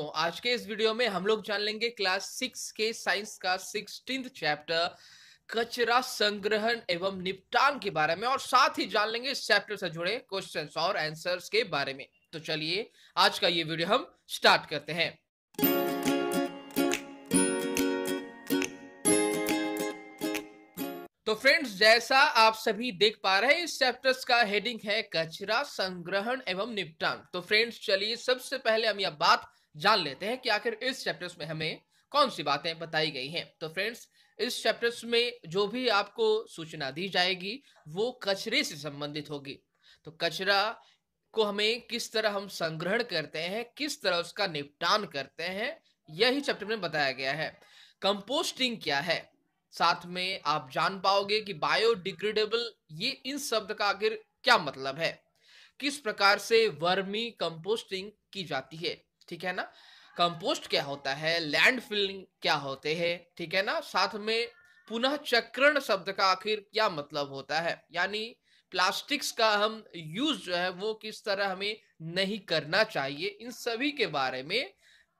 दोस्तों आज के इस वीडियो में हम लोग जान लेंगे क्लास सिक्स के साइंस का सिक्सटीन चैप्टर कचरा संग्रहण एवं निपटान के बारे में और साथ ही जान लेंगे इस चैप्टर से जुड़े क्वेश्चंस और आंसर्स के बारे में तो चलिए आज का ये वीडियो हम स्टार्ट करते हैं तो फ्रेंड्स जैसा आप सभी देख पा रहे हैं इस चैप्टर्स का हेडिंग है कचरा संग्रहण एवं निपटान तो फ्रेंड्स चलिए सबसे पहले हम यह बात जान लेते हैं कि आखिर इस चैप्टर्स में हमें कौन सी बातें बताई गई हैं तो फ्रेंड्स इस चैप्टर्स में जो भी आपको सूचना दी जाएगी वो कचरे से संबंधित होगी तो कचरा को हमें किस तरह हम संग्रहण करते हैं किस तरह उसका निपटान करते हैं यही चैप्टर में बताया गया है कंपोस्टिंग क्या है साथ में आप जान पाओगे कि बायोडिग्रेडेबल ये इन शब्द का आखिर क्या मतलब है किस प्रकार से वर्मी कंपोस्टिंग की जाती है ठीक है ना कंपोस्ट क्या होता है लैंड फिलिंग क्या होते हैं ठीक है ना साथ में पुनः चक्रण शब्द का आखिर क्या मतलब होता है यानी प्लास्टिक्स का हम यूज जो है वो किस तरह हमें नहीं करना चाहिए इन सभी के बारे में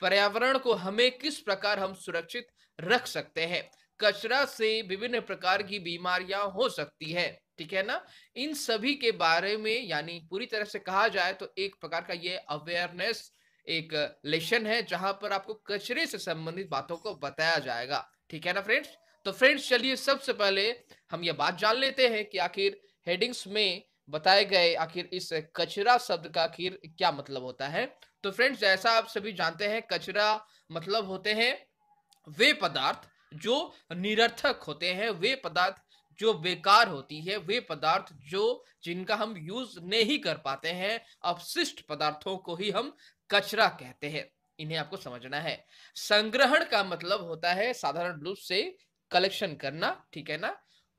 पर्यावरण को हमें किस प्रकार हम सुरक्षित रख सकते हैं कचरा से विभिन्न प्रकार की बीमारियां हो सकती है ठीक है ना इन सभी के बारे में यानी पूरी तरह से कहा जाए तो एक प्रकार का ये अवेयरनेस एक लेशन है जहां पर आपको कचरे से संबंधित बातों को बताया जाएगा ठीक है ना फ्रेंड्स तो फ्रेंड्स चलिए सबसे पहले हम ये बात जान लेते हैं कि आखिर हेडिंग्स में बताए गए आखिर इस कचरा शब्द का आखिर क्या मतलब होता है तो फ्रेंड्स जैसा आप सभी जानते हैं कचरा मतलब होते हैं वे पदार्थ जो निरर्थक होते हैं वे पदार्थ जो बेकार होती है वे पदार्थ जो जिनका हम यूज नहीं कर पाते हैं अपशिष्ट पदार्थों को ही हम कचरा कहते हैं इन्हें आपको समझना है संग्रहण का मतलब होता है साधारण रूप से कलेक्शन करना ठीक है ना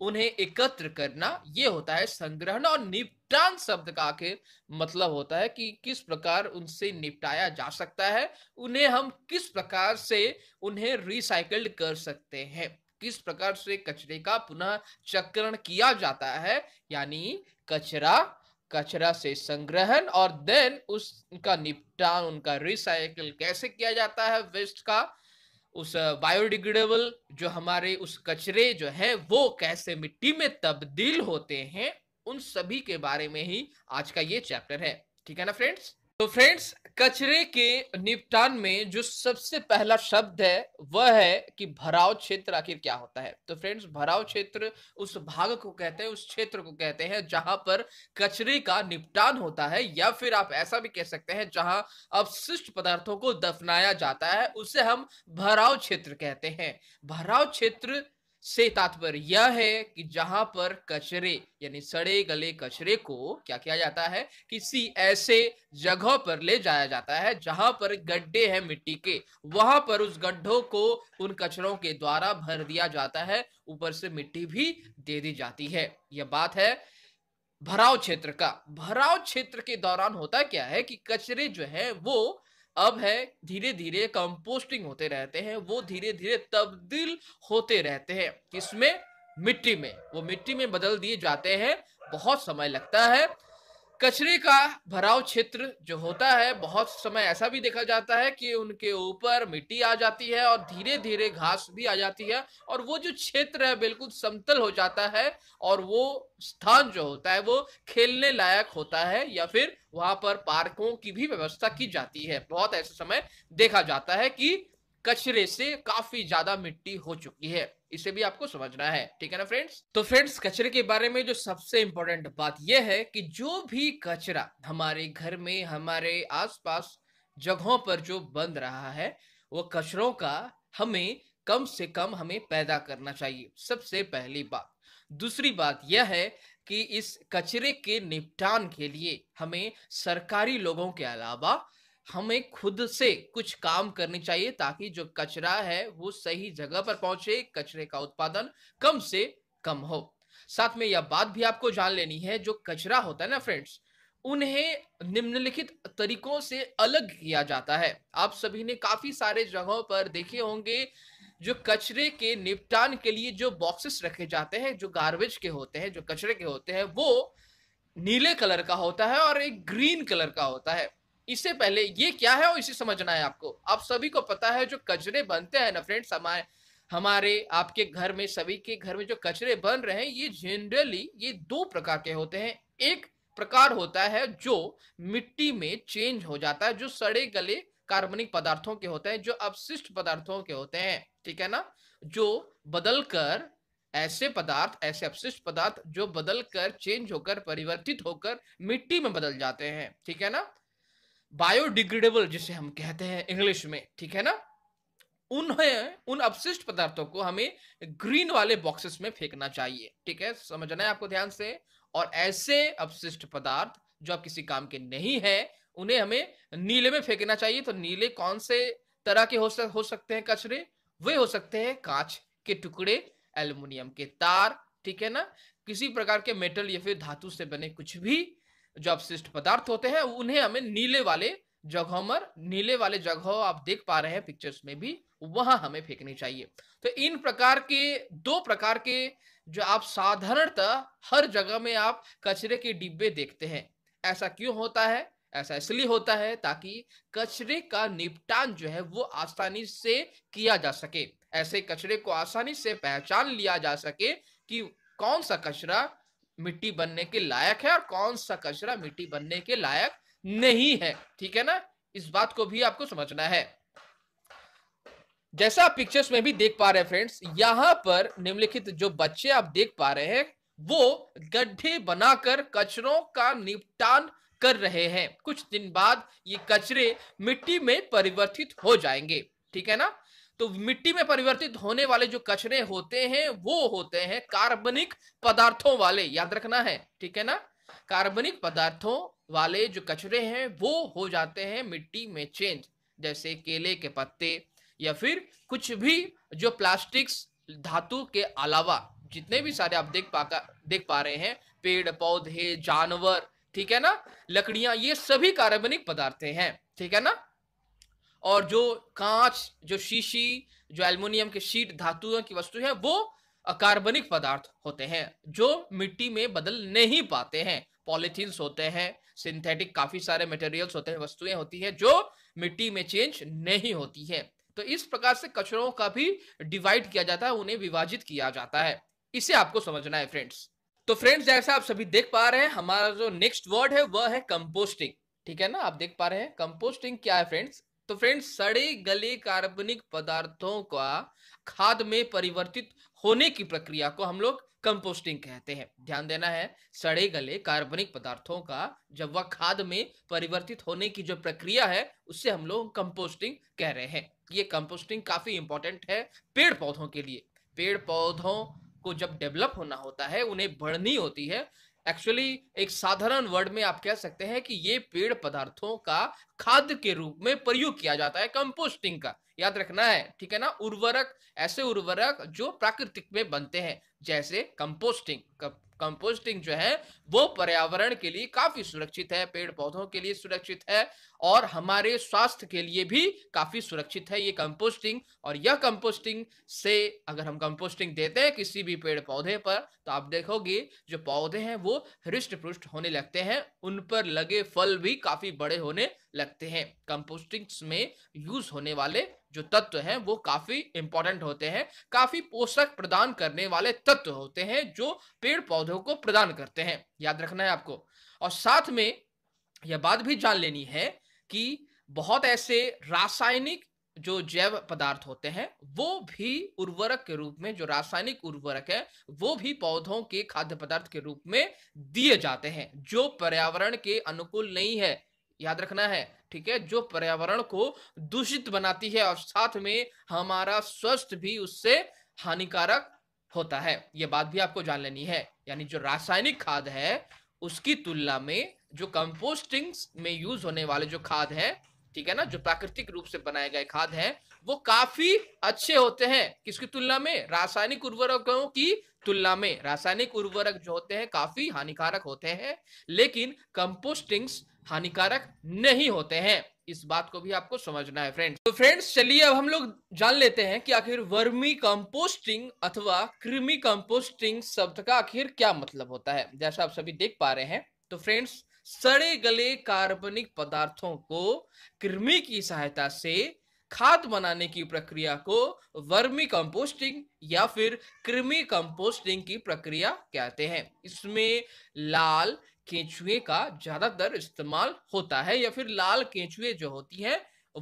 उन्हें एकत्र करना ये होता है संग्रहण और निपटान शब्द का आखिर मतलब होता है कि किस प्रकार उनसे निपटाया जा सकता है उन्हें हम किस प्रकार से उन्हें रिसाइकल्ड कर सकते हैं किस प्रकार से कचरे का पुनः चक्रण किया जाता है यानी कचरा कचरा से संग्रहण और देन उसका निपटान उनका रिसाइकल कैसे किया जाता है वेस्ट का उस बायोडिग्रेडेबल जो हमारे उस कचरे जो है वो कैसे मिट्टी में तब्दील होते हैं उन सभी के बारे में ही आज का ये चैप्टर है ठीक है ना फ्रेंड्स तो फ्रेंड्स कचरे के निपटान में जो सबसे पहला शब्द है वह है कि भराव क्षेत्र आखिर क्या होता है तो फ्रेंड्स भराव क्षेत्र उस भाग को कहते हैं उस क्षेत्र को कहते हैं जहां पर कचरे का निपटान होता है या फिर आप ऐसा भी कह सकते हैं जहां अपशिष्ट पदार्थों को दफनाया जाता है उसे हम भराव क्षेत्र कहते हैं भराव क्षेत्र से तात्पर्य यह है कि जहां पर कचरे यानी सड़े गले कचरे को क्या किया जाता है किसी ऐसे जगह पर ले जाया जाता है जहां पर गड्ढे हैं मिट्टी के वहां पर उस गड्ढों को उन कचरों के द्वारा भर दिया जाता है ऊपर से मिट्टी भी दे दी जाती है यह बात है भराव क्षेत्र का भराव क्षेत्र के दौरान होता क्या है कि कचरे जो है वो अब है धीरे धीरे कंपोस्टिंग होते रहते हैं वो धीरे धीरे तब्दील होते रहते हैं किसमें मिट्टी में वो मिट्टी में बदल दिए जाते हैं बहुत समय लगता है कचरे का भराव क्षेत्र जो होता है बहुत समय ऐसा भी देखा जाता है कि उनके ऊपर मिट्टी आ जाती है और धीरे धीरे घास भी आ जाती है और वो जो क्षेत्र है बिल्कुल समतल हो जाता है और वो स्थान जो होता है वो खेलने लायक होता है या फिर वहां पर पार्कों की भी व्यवस्था की जाती है बहुत ऐसे समय देखा जाता है कि कचरे से काफी ज्यादा मिट्टी हो चुकी है इसे भी आपको समझना है ठीक है ना फ्रेंड्स तो फ्रेंड्स कचरे के बारे में जो सबसे इंपॉर्टेंट बात यह है कि जो भी कचरा हमारे घर में हमारे आसपास जगहों पर जो बन रहा है वो कचरों का हमें कम से कम हमें पैदा करना चाहिए सबसे पहली बात दूसरी बात यह है कि इस कचरे के निपटान के लिए हमें सरकारी लोगों के अलावा हमें खुद से कुछ काम करने चाहिए ताकि जो कचरा है वो सही जगह पर पहुंचे कचरे का उत्पादन कम से कम हो साथ में यह बात भी आपको जान लेनी है जो कचरा होता है ना फ्रेंड्स उन्हें निम्नलिखित तरीकों से अलग किया जाता है आप सभी ने काफी सारे जगहों पर देखे होंगे जो कचरे के निपटान के लिए जो बॉक्सेस रखे जाते हैं जो गार्बेज के होते हैं जो कचरे के होते हैं वो नीले कलर का होता है और एक ग्रीन कलर का होता है इससे पहले ये क्या है और इसे समझना है आपको आप सभी को पता है जो कचरे बनते हैं ना फ्रेंड्स हमारे हमारे आपके घर में सभी के घर में जो कचरे बन रहे हैं ये जनरली ये दो प्रकार के होते हैं एक प्रकार होता है जो मिट्टी में चेंज हो जाता है जो सड़े गले कार्बनिक पदार्थों के होते हैं जो अपशिष्ट पदार्थों के होते हैं ठीक है ना जो बदल कर ऐसे पदार्थ ऐसे अपशिष्ट पदार्थ जो बदल कर चेंज होकर परिवर्तित होकर मिट्टी में बदल जाते हैं ठीक है ना बायोडिग्रेडेबल जिसे हम कहते हैं इंग्लिश में ठीक है ना उन्हें उन अपशिष्ट पदार्थों को हमें ग्रीन वाले बॉक्सेस में फेंकना चाहिए ठीक है समझना है आपको ध्यान से और ऐसे अपशिष्ट पदार्थ जो आप किसी काम के नहीं है उन्हें हमें नीले में फेंकना चाहिए तो नीले कौन से तरह के हो, सक, हो सकते हैं कचरे वे हो सकते हैं कांच के टुकड़े एल्युमिनियम के तार ठीक है ना किसी प्रकार के मेटल या फिर धातु से बने कुछ भी जो अपशिष्ट पदार्थ होते हैं उन्हें हमें नीले वाले जगहों पर नीले वाले जगहों आप देख पा रहे हैं पिक्चर्स में भी वहां हमें फेंकनी चाहिए तो इन प्रकार के दो प्रकार के जो आप साधारणतः हर जगह में आप कचरे के डिब्बे देखते हैं ऐसा क्यों होता है ऐसा इसलिए होता है ताकि कचरे का निपटान जो है वो आसानी से किया जा सके ऐसे कचरे को आसानी से पहचान लिया जा सके कि कौन सा कचरा मिट्टी बनने के लायक है और कौन सा कचरा मिट्टी बनने के लायक नहीं है ठीक है ना इस बात को भी आपको समझना है जैसा आप पिक्चर्स में भी देख पा रहे हैं फ्रेंड्स यहां पर निम्नलिखित जो बच्चे आप देख पा रहे हैं वो गड्ढे बनाकर कचरों का निपटान कर रहे हैं कुछ दिन बाद ये कचरे मिट्टी में परिवर्तित हो जाएंगे ठीक है ना तो मिट्टी में परिवर्तित होने वाले जो कचरे होते हैं वो होते हैं कार्बनिक पदार्थों वाले याद रखना है ठीक है ना कार्बनिक पदार्थों वाले जो कचरे हैं वो हो जाते हैं मिट्टी में चेंज जैसे केले के पत्ते या फिर कुछ भी जो प्लास्टिक्स धातु के अलावा जितने भी सारे आप देख पा देख पा रहे हैं पेड़ पौधे जानवर ठीक है ना लकड़ियां ये सभी कार्बनिक पदार्थ हैं ठीक है ना और जो कांच जो शीशी जो एल्युमिनियम के शीट धातुओं की वस्तु है वो कार्बनिक पदार्थ होते हैं जो मिट्टी में बदल नहीं पाते हैं पॉलिथिन होते हैं सिंथेटिक काफी सारे मटेरियल्स होते हैं वस्तुएं होती हैं जो मिट्टी में चेंज नहीं होती है तो इस प्रकार से कचरों का भी डिवाइड किया जाता है उन्हें विभाजित किया जाता है इसे आपको समझना है फ्रेंड्स तो फ्रेंड्स जैसा आप सभी देख पा रहे हैं हमारा जो नेक्स्ट वर्ड है वह है कंपोस्टिंग ठीक है ना आप देख पा रहे हैं कंपोस्टिंग क्या है फ्रेंड्स तो फ्रेंड्स सड़े गले कार्बनिक पदार्थों का खाद में परिवर्तित होने की प्रक्रिया को हम लोग कंपोस्टिंग कहते हैं ध्यान देना है सड़े गले कार्बनिक पदार्थों का जब वह खाद में परिवर्तित होने की जो प्रक्रिया है उससे हम लोग कंपोस्टिंग कह रहे हैं ये कंपोस्टिंग काफी इंपॉर्टेंट है पेड़ पौधों के लिए पेड़ पौधों को जब डेवलप होना होता है उन्हें बढ़नी होती है एक्चुअली एक साधारण वर्ड में आप कह सकते हैं कि ये पेड़ पदार्थों का खाद के रूप में प्रयोग किया जाता है कंपोस्टिंग का याद रखना है ठीक है ना उर्वरक ऐसे उर्वरक जो प्राकृतिक में बनते हैं जैसे कंपोस्टिंग कंपोस्टिंग जो है वो पर्यावरण के लिए काफी सुरक्षित है पेड़ पौधों के लिए सुरक्षित है और हमारे स्वास्थ्य के लिए भी काफी सुरक्षित है ये कंपोस्टिंग और यह कंपोस्टिंग से अगर हम कंपोस्टिंग देते हैं किसी भी पेड़ पौधे पर तो आप देखोगे जो पौधे हैं वो हृष्ट पृष्ट होने लगते हैं उन पर लगे फल भी काफी बड़े होने लगते हैं कंपोस्टिंग में यूज होने वाले जो तत्व हैं वो काफी इंपॉर्टेंट होते हैं काफी पोषक प्रदान करने वाले तत्व होते हैं जो पेड़ पौधों को प्रदान करते हैं याद रखना है आपको और साथ में यह बात भी जान लेनी है कि बहुत ऐसे रासायनिक जो जैव पदार्थ होते हैं वो भी उर्वरक के रूप में जो रासायनिक उर्वरक है वो भी पौधों के खाद्य पदार्थ के रूप में दिए जाते हैं जो पर्यावरण के अनुकूल नहीं है याद रखना है ठीक है जो पर्यावरण को दूषित बनाती है और साथ में हमारा स्वस्थ भी उससे हानिकारक होता है यह बात भी आपको जान लेनी है यानी जो रासायनिक खाद है उसकी तुलना में जो कंपोस्टिंग में यूज होने वाले जो खाद है ठीक है ना जो प्राकृतिक रूप से बनाए गए खाद हैं वो काफी अच्छे होते हैं किसकी तुलना में रासायनिक उर्वरकों की तुलना में रासायनिक उर्वरक जो होते हैं काफी हानिकारक होते हैं लेकिन कंपोस्टिंग्स हानिकारक नहीं होते हैं इस बात को भी आपको समझना है फ्रेंड्स तो फ्रेंड्स चलिए अब हम लोग जान लेते हैं कि आखिर वर्मी कंपोस्टिंग अथवा कृमि कंपोस्टिंग शब्द का आखिर क्या मतलब होता है जैसा आप सभी देख पा रहे हैं तो फ्रेंड्स सड़े गले कार्बनिक पदार्थों को कृमि की सहायता से खाद बनाने की प्रक्रिया को वर्मी कंपोस्टिंग या फिर कृमि कंपोस्टिंग की प्रक्रिया कहते हैं इसमें लाल केंचुए का ज्यादातर इस्तेमाल होता है या फिर लाल केंचुए जो होती हैं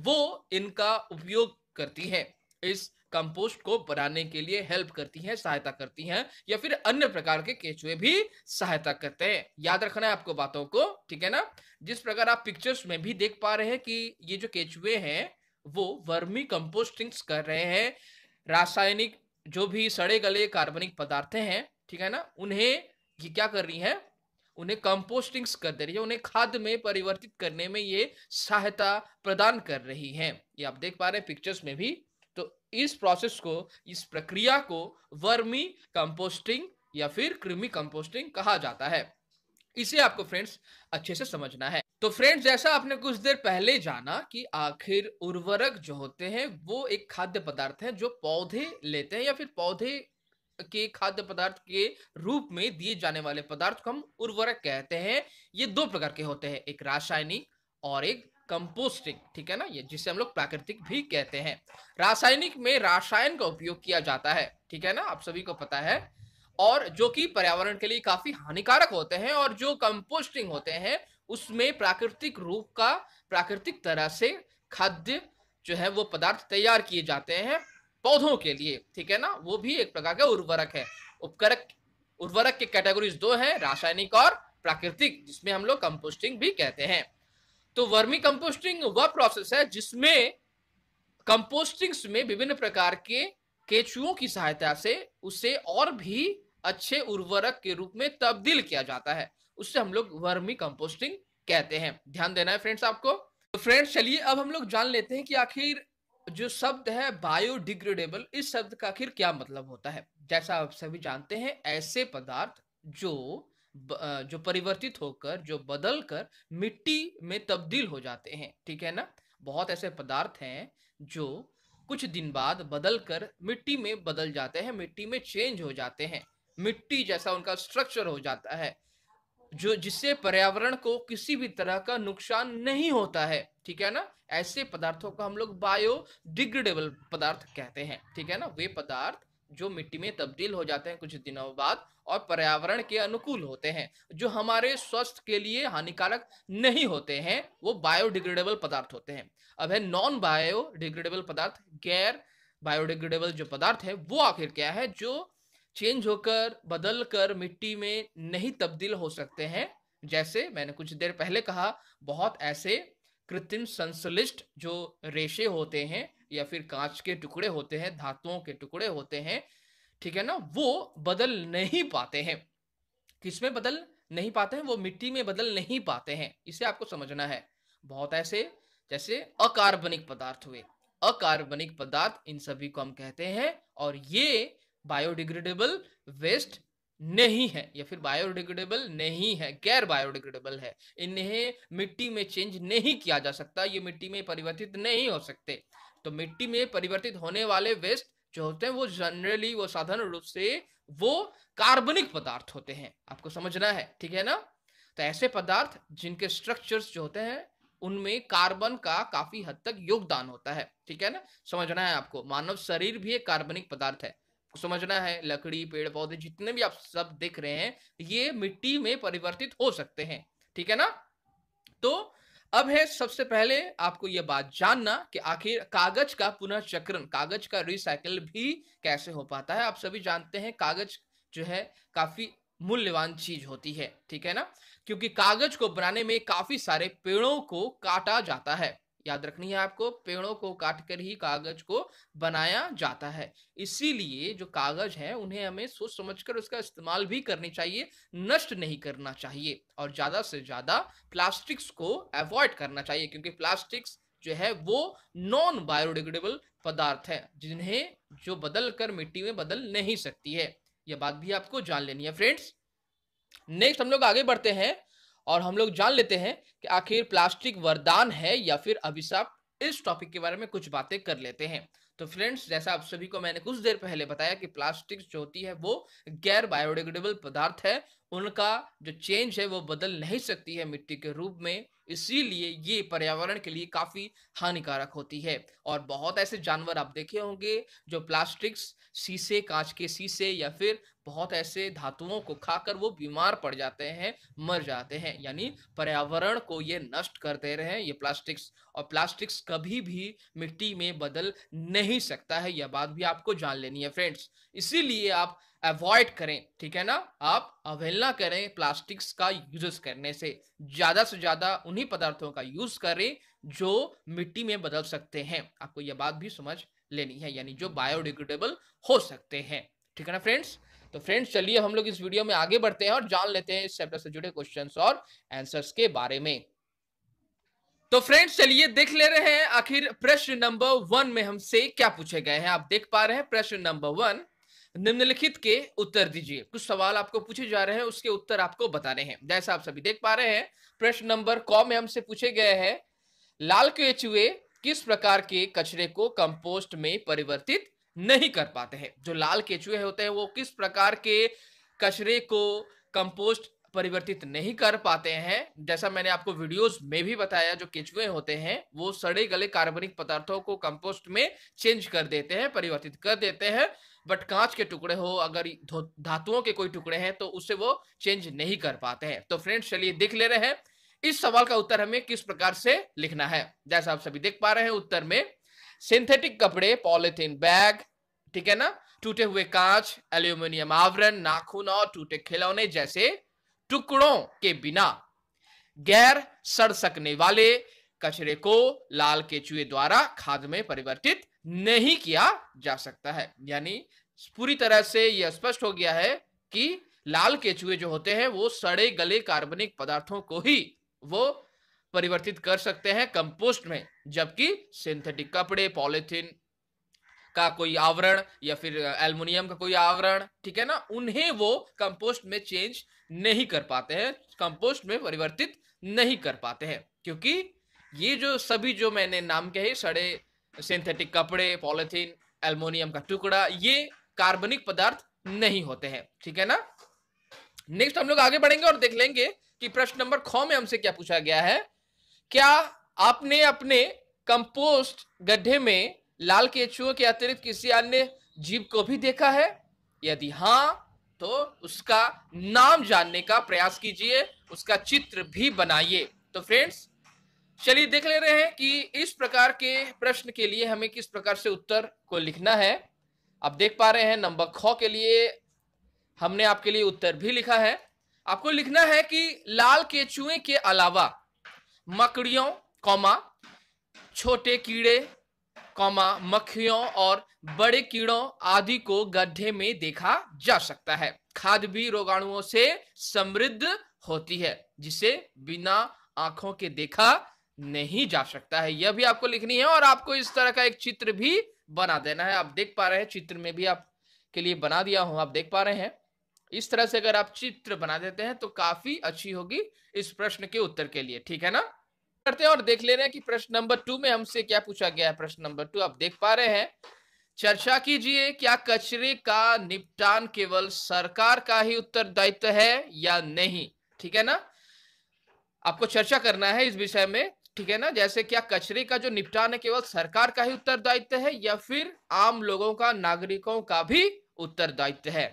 वो इनका उपयोग करती हैं इस कंपोस्ट को बनाने के लिए हेल्प करती हैं सहायता करती हैं या फिर अन्य प्रकार के केचुए भी सहायता करते हैं याद रखना है आपको बातों को ठीक है ना जिस प्रकार आप पिक्चर्स में भी देख पा रहे हैं कि ये जो केचुए हैं वो वर्मी कंपोस्टिंग्स कर रहे हैं रासायनिक जो भी सड़े गले कार्बनिक पदार्थ हैं ठीक है ना उन्हें ये क्या कर रही हैं उन्हें कंपोस्टिंग्स कर दे रही है उन्हें खाद में परिवर्तित करने में ये सहायता प्रदान कर रही है ये आप देख पा रहे हैं पिक्चर्स में भी तो इस प्रोसेस को इस प्रक्रिया को वर्मी कंपोस्टिंग या फिर कृमि कंपोस्टिंग कहा जाता है इसे आपको फ्रेंड्स अच्छे से समझना है तो फ्रेंड्स जैसा आपने कुछ देर पहले जाना कि आखिर उर्वरक जो होते हैं वो एक खाद्य पदार्थ है जो पौधे लेते हैं या फिर पौधे के खाद्य पदार्थ के रूप में दिए जाने वाले पदार्थ को हम उर्वरक कहते हैं ये दो प्रकार के होते हैं एक रासायनिक और एक कंपोस्टिंग ठीक है ना ये जिसे हम लोग प्राकृतिक भी कहते हैं रासायनिक में रासायन का उपयोग किया जाता है ठीक है ना आप सभी को पता है और जो कि पर्यावरण के लिए काफी हानिकारक होते हैं और जो कंपोस्टिंग होते हैं उसमें प्राकृतिक रूप का प्राकृतिक तरह से खाद्य जो है वो पदार्थ तैयार किए जाते हैं पौधों के लिए ठीक है ना वो भी एक प्रकार का उर्वरक है उपकरक उर्वरक के कैटेगरीज दो हैं रासायनिक और प्राकृतिक जिसमें हम लोग कंपोस्टिंग भी कहते हैं तो वर्मी कंपोस्टिंग वह प्रोसेस है जिसमें कंपोस्टिंग में विभिन्न प्रकार के केचुओं की सहायता से उसे और भी अच्छे उर्वरक के रूप में तब्दील किया जाता है उससे हम लोग वर्मी कंपोस्टिंग कहते हैं ध्यान देना है फ्रेंड्स आपको तो फ्रेंड्स चलिए अब हम लोग जान लेते हैं कि आखिर जो शब्द है बायोडिग्रेडेबल इस शब्द का आखिर क्या मतलब होता है जैसा आप सभी जानते हैं ऐसे पदार्थ जो जो परिवर्तित होकर जो बदल कर मिट्टी में तब्दील हो जाते हैं ठीक है ना बहुत ऐसे पदार्थ हैं जो कुछ दिन बाद बदल कर मिट्टी में बदल जाते हैं मिट्टी में चेंज हो जाते हैं मिट्टी जैसा उनका स्ट्रक्चर हो जाता है जो जिससे पर्यावरण को किसी भी तरह का नुकसान नहीं होता है ठीक है ना ऐसे पदार्थों को हम लोग बायो डिग्रेडेबल पदार्थ कहते हैं ठीक है ना वे पदार्थ जो मिट्टी में तब्दील हो जाते हैं कुछ दिनों बाद और पर्यावरण के अनुकूल होते हैं जो हमारे स्वास्थ्य के लिए हानिकारक नहीं होते हैं वो बायोडिग्रेडेबल पदार्थ होते हैं अब है नॉन बायोडिग्रेडेबल पदार्थ गैर बायोडिग्रेडेबल जो पदार्थ है वो आखिर क्या है जो चेंज होकर बदल कर मिट्टी में नहीं तब्दील हो सकते हैं जैसे मैंने कुछ देर पहले कहा बहुत ऐसे कृत्रिम संश्लिष्ट जो रेशे होते हैं या फिर कांच के टुकड़े होते हैं धातुओं के टुकड़े होते हैं ठीक है ना वो बदल नहीं पाते हैं किसमें बदल नहीं पाते हैं वो मिट्टी में बदल नहीं पाते हैं इसे आपको समझना है बहुत ऐसे जैसे अकार्बनिक पदार्थ हुए अकार्बनिक पदार्थ इन सभी को हम कहते हैं और ये बायोडिग्रेडेबल वेस्ट नहीं है या फिर बायोडिग्रेडेबल नहीं है गैर बायोडिग्रेडेबल है इन्हें मिट्टी में चेंज नहीं किया जा सकता ये मिट्टी में परिवर्तित नहीं हो सकते तो मिट्टी में परिवर्तित होने वाले वेस्ट जो होते हैं वो जनरली वो साधारण रूप से वो कार्बनिक पदार्थ होते हैं आपको समझना है ठीक है ना तो ऐसे पदार्थ जिनके स्ट्रक्चर्स जो होते हैं उनमें कार्बन का काफी हद तक योगदान होता है ठीक है ना समझना है आपको मानव शरीर भी एक कार्बनिक पदार्थ है समझना है लकड़ी पेड़ पौधे जितने भी आप सब देख रहे हैं ये मिट्टी में परिवर्तित हो सकते हैं ठीक है ना तो अब है सबसे पहले आपको यह बात जानना कि आखिर कागज का पुनर्चक्रण कागज का रिसाइकल भी कैसे हो पाता है आप सभी जानते हैं कागज जो है काफी मूल्यवान चीज होती है ठीक है ना क्योंकि कागज को बनाने में काफी सारे पेड़ों को काटा जाता है याद रखनी है आपको पेड़ों को काट कर ही कागज को बनाया जाता है इसीलिए जो कागज है उन्हें हमें सोच समझ कर उसका इस्तेमाल भी करनी चाहिए नष्ट नहीं करना चाहिए और ज़्यादा से ज़्यादा प्लास्टिक्स को अवॉइड करना चाहिए क्योंकि प्लास्टिक्स जो है वो नॉन बायोडिग्रेडेबल पदार्थ है जिन्हें जो बदल कर मिट्टी में बदल नहीं सकती है यह बात भी आपको जान लेनी है फ्रेंड्स नेक्स्ट हम लोग आगे बढ़ते हैं और हम लोग जान लेते हैं कि आखिर प्लास्टिक वरदान है या फिर अभिशाप इस टॉपिक के बारे में कुछ बातें कर लेते हैं तो फ्रेंड्स जैसा आप सभी को मैंने कुछ देर पहले बताया कि प्लास्टिक जो होती है वो गैर बायोडिग्रेडेबल पदार्थ है उनका जो चेंज है वो बदल नहीं सकती है मिट्टी के रूप में इसीलिए ये पर्यावरण के लिए काफ़ी हानिकारक होती है और बहुत ऐसे जानवर आप देखे होंगे जो प्लास्टिक्स शीशे कांच के शीशे या फिर बहुत ऐसे धातुओं को खाकर वो बीमार पड़ जाते हैं मर जाते हैं यानी पर्यावरण को ये नष्ट कर दे रहे हैं ये प्लास्टिक्स और प्लास्टिक्स कभी भी मिट्टी में बदल नहीं सकता है यह बात भी आपको जान लेनी है फ्रेंड्स इसीलिए आप अवॉइड करें ठीक है ना आप अवहेलना करें प्लास्टिक्स का यूजेस करने से ज़्यादा से ज़्यादा उन्हीं पदार्थों का यूज़ करें जो मिट्टी में बदल सकते हैं आपको यह बात भी समझ लेनी है यानी जो बायोडिग्रेडेबल हो सकते हैं ठीक है ना फ्रेंड्स तो फ्रेंड्स चलिए हम लोग इस वीडियो में आगे बढ़ते हैं और जान लेते हैं इस चैप्टर से जुड़े क्वेश्चन और एंसर्स के बारे में तो फ्रेंड्स चलिए देख ले रहे हैं आखिर प्रश्न नंबर वन में हमसे क्या पूछे गए हैं आप देख पा रहे हैं प्रश्न नंबर वन निम्नलिखित के उत्तर दीजिए कुछ सवाल आपको पूछे जा रहे हैं उसके उत्तर आपको बताने हैं जैसा आप सभी देख पा रहे हैं प्रश्न नंबर कौ में हमसे पूछे गए हैं लाल के किस प्रकार के कचरे को कंपोस्ट में परिवर्तित नहीं कर पाते हैं जो लाल केचुए होते हैं वो किस प्रकार के कचरे को कंपोस्ट परिवर्तित नहीं कर पाते हैं जैसा मैंने आपको वीडियोस में भी बताया जो केचुए होते हैं वो सड़े गले कार्बनिक पदार्थों को कंपोस्ट में चेंज कर देते हैं परिवर्तित कर देते हैं बट कांच के टुकड़े हो अगर धातुओं के कोई टुकड़े हैं तो उससे वो चेंज नहीं कर पाते हैं तो फ्रेंड्स चलिए देख ले रहे हैं इस सवाल का उत्तर हमें किस प्रकार से लिखना है जैसा आप सभी देख पा रहे हैं उत्तर में सिंथेटिक कपड़े पॉलिथीन बैग ठीक है ना टूटे हुए कांच एल्यूमिनियम आवरण नाखून और टूटे खिलौने जैसे टुकड़ों के बिना गैर सड़ सकने वाले कचरे को लाल केचुए द्वारा खाद में परिवर्तित नहीं किया जा सकता है यानी पूरी तरह से यह स्पष्ट हो गया है कि लाल केचुए जो होते हैं वो सड़े गले कार्बनिक पदार्थों को ही वो परिवर्तित कर सकते हैं कंपोस्ट में जबकि सिंथेटिक कपड़े पॉलिथिन का कोई आवरण या फिर एल्युमिनियम का कोई आवरण ठीक है ना उन्हें वो कंपोस्ट में चेंज नहीं कर पाते हैं कंपोस्ट में परिवर्तित नहीं कर पाते हैं क्योंकि ये जो सभी जो मैंने नाम कहे सड़े सिंथेटिक कपड़े पॉलिथीन एल्मोनियम का टुकड़ा ये कार्बनिक पदार्थ नहीं होते हैं ठीक है ना नेक्स्ट हम लोग आगे बढ़ेंगे और देख लेंगे कि प्रश्न नंबर खौ में हमसे क्या पूछा गया है क्या आपने अपने कंपोस्ट गड्ढे में लाल केचुओं के अतिरिक्त किसी अन्य जीव को भी देखा है यदि हाँ तो उसका नाम जानने का प्रयास कीजिए उसका चित्र भी बनाइए तो फ्रेंड्स चलिए देख ले रहे हैं कि इस प्रकार के प्रश्न के लिए हमें किस प्रकार से उत्तर को लिखना है आप देख पा रहे हैं नंबर ख के लिए हमने आपके लिए उत्तर भी लिखा है आपको लिखना है कि लाल के चुए के अलावा मकड़ियों कौमा छोटे कीड़े कौमा मक्खियों और बड़े कीड़ों आदि को गड्ढे में देखा जा सकता है खाद भी रोगाणुओं से समृद्ध होती है जिसे बिना आंखों के देखा नहीं जा सकता है यह भी आपको लिखनी है और आपको इस तरह का एक चित्र भी बना देना है आप देख पा रहे हैं चित्र में भी आप के लिए बना दिया हूं आप देख पा रहे हैं इस तरह से अगर आप चित्र बना देते हैं तो काफी अच्छी होगी इस प्रश्न के उत्तर के लिए ठीक है ना करते हैं और देख ले रहे हैं कि प्रश्न नंबर टू में हमसे क्या पूछा गया है प्रश्न नंबर टू आप देख पा रहे हैं चर्चा कीजिए क्या कचरे का निपटान केवल सरकार का ही उत्तरदायित्व है या नहीं ठीक है ना आपको चर्चा करना है इस विषय में ठीक है ना जैसे क्या कचरे का जो निपटान है केवल सरकार का ही उत्तरदायित्व है या फिर आम लोगों का नागरिकों का भी उत्तरदायित्व है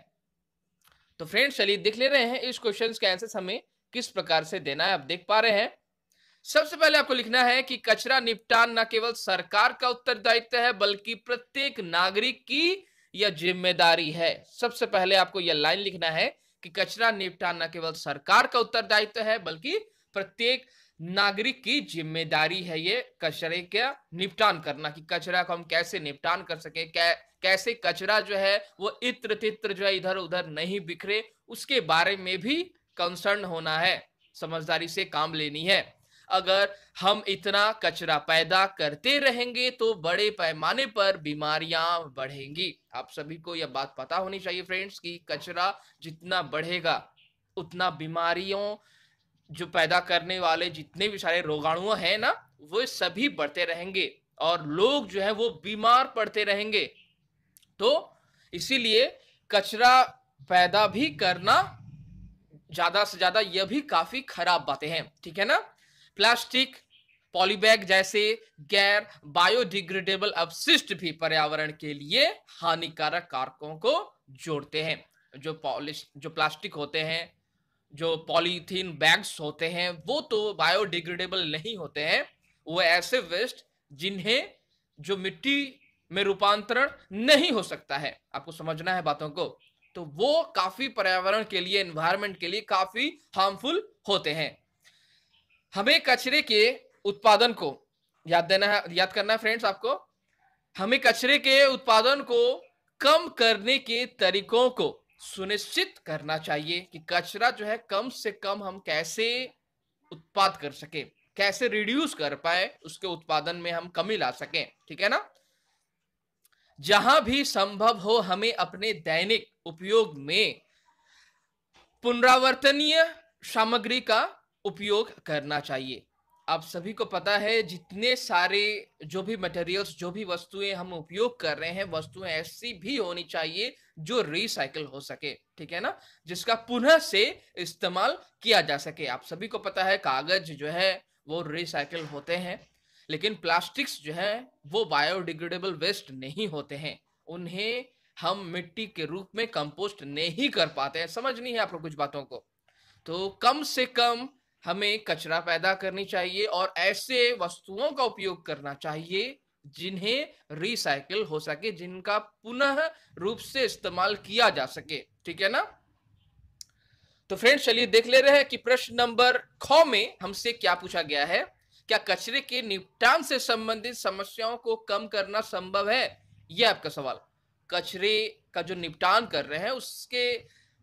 तो फ्रेंड्स चलिए देख ले रहे हैं इस क्वेश्चन के आंसर हमें किस प्रकार से देना है आप देख पा रहे हैं सबसे पहले आपको लिखना है कि कचरा निपटान न केवल सरकार का उत्तरदायित्व है बल्कि प्रत्येक नागरिक की यह जिम्मेदारी है सबसे पहले आपको यह लाइन लिखना है कि कचरा निपटान न केवल सरकार का उत्तरदायित्व है बल्कि प्रत्येक नागरिक की जिम्मेदारी है ये कचरे का निपटान करना कि कचरा को हम कैसे निपटान कर सके कै, कैसे कचरा जो है वो इत्र तित्र जो है इधर उधर नहीं बिखरे उसके बारे में भी कंसर्न होना है समझदारी से काम लेनी है अगर हम इतना कचरा पैदा करते रहेंगे तो बड़े पैमाने पर बीमारियां बढ़ेंगी आप सभी को यह बात पता होनी चाहिए फ्रेंड्स कि कचरा जितना बढ़ेगा उतना बीमारियों जो पैदा करने वाले जितने भी सारे रोगाणु हैं ना वो सभी बढ़ते रहेंगे और लोग जो है वो बीमार पड़ते रहेंगे तो इसीलिए कचरा पैदा भी करना ज़्यादा से ज़्यादा यह भी काफ़ी खराब बातें हैं ठीक है ना प्लास्टिक पॉलीबैग जैसे गैर बायोडिग्रेडेबल अवशिष्ट भी पर्यावरण के लिए हानिकारक कारकों को जोड़ते हैं जो पॉलिश जो प्लास्टिक होते हैं जो पॉलीथीन बैग्स होते हैं वो तो बायोडिग्रेडेबल नहीं होते हैं वो ऐसे वेस्ट जिन्हें जो मिट्टी में रूपांतरण नहीं हो सकता है आपको समझना है बातों को तो वो काफी पर्यावरण के लिए एनवायरमेंट के लिए काफी हार्मफुल होते हैं हमें कचरे के उत्पादन को याद देना है याद करना है फ्रेंड्स आपको हमें कचरे के उत्पादन को कम करने के तरीकों को सुनिश्चित करना चाहिए कि कचरा जो है कम से कम हम कैसे उत्पाद कर सके कैसे रिड्यूस कर पाए उसके उत्पादन में हम कमी ला सके ठीक है ना जहां भी संभव हो हमें अपने दैनिक उपयोग में पुनरावर्तनीय सामग्री का उपयोग करना चाहिए आप सभी को पता है जितने सारे जो भी मटेरियल्स जो भी वस्तुएं हम उपयोग कर रहे हैं वस्तुएं ऐसी भी होनी चाहिए जो रिसाइकल हो सके ठीक है ना जिसका पुनः से इस्तेमाल किया जा सके आप सभी को पता है कागज जो है वो रिसाइकल होते हैं लेकिन प्लास्टिक्स जो है वो बायोडिग्रेडेबल वेस्ट नहीं होते हैं उन्हें हम मिट्टी के रूप में कंपोस्ट नहीं कर पाते हैं समझ नहीं है आपको कुछ बातों को तो कम से कम हमें कचरा पैदा करनी चाहिए और ऐसे वस्तुओं का उपयोग करना चाहिए जिन्हें रिसाइकिल हो सके जिनका पुनः रूप से इस्तेमाल किया जा सके ठीक है ना तो फ्रेंड्स चलिए देख ले रहे हैं कि प्रश्न नंबर ख में हमसे क्या पूछा गया है क्या कचरे के निपटान से संबंधित समस्याओं को कम करना संभव है यह आपका सवाल कचरे का जो निपटान कर रहे हैं उसके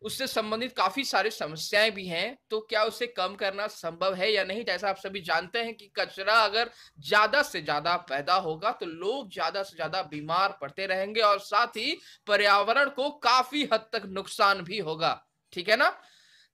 उससे संबंधित काफी सारी समस्याएं भी हैं तो क्या उसे कम करना संभव है या नहीं जैसा आप सभी जानते हैं कि कचरा अगर ज्यादा से ज्यादा पैदा होगा तो लोग ज्यादा से ज्यादा बीमार पड़ते रहेंगे और साथ ही पर्यावरण को काफी हद तक नुकसान भी होगा ठीक है ना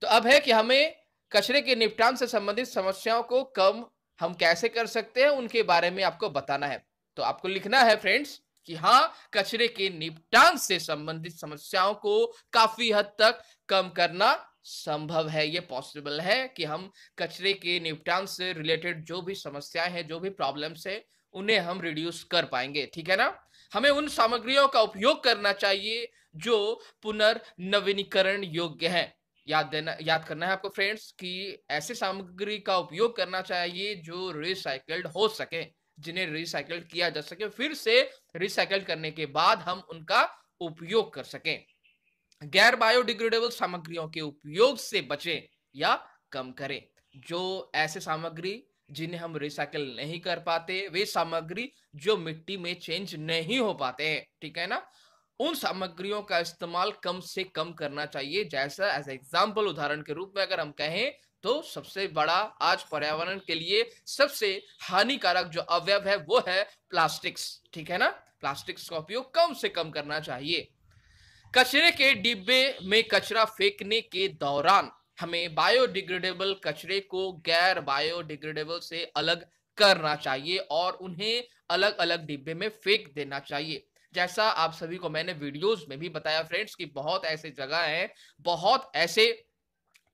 तो अब है कि हमें कचरे के निपटान से संबंधित समस्याओं को कम हम कैसे कर सकते हैं उनके बारे में आपको बताना है तो आपको लिखना है फ्रेंड्स कि हाँ कचरे के निपटान से संबंधित समस्याओं को काफी हद तक कम करना संभव है ये पॉसिबल है कि हम कचरे के निपटान से रिलेटेड जो भी समस्याएं हैं जो भी प्रॉब्लम्स है उन्हें हम रिड्यूस कर पाएंगे ठीक है ना हमें उन सामग्रियों का उपयोग करना चाहिए जो पुनर्नवीनीकरण योग्य है याद देना याद करना है आपको फ्रेंड्स कि ऐसे सामग्री का उपयोग करना चाहिए जो रिसाइकल्ड हो सके जिन्हें रिसाइकल किया जा सके फिर से रिसाइकल करने के बाद हम उनका उपयोग कर सकें गैर बायोडिग्रेडेबल सामग्रियों के उपयोग से बचें या कम करें जो ऐसे सामग्री जिन्हें हम रिसाइकल नहीं कर पाते वे सामग्री जो मिट्टी में चेंज नहीं हो पाते हैं ठीक है ना उन सामग्रियों का इस्तेमाल कम से कम करना चाहिए जैसा एज एग्जाम्पल उदाहरण के रूप में अगर हम कहें तो सबसे बड़ा आज पर्यावरण के लिए सबसे हानिकारक जो अवयव है वो है प्लास्टिक्स ठीक है ना प्लास्टिक्स का उपयोग कम से कम करना चाहिए कचरे के डिब्बे में कचरा फेंकने के दौरान हमें बायोडिग्रेडेबल कचरे को गैर बायोडिग्रेडेबल से अलग करना चाहिए और उन्हें अलग अलग डिब्बे में फेंक देना चाहिए जैसा आप सभी को मैंने वीडियोस में भी बताया फ्रेंड्स कि बहुत ऐसे जगह हैं बहुत ऐसे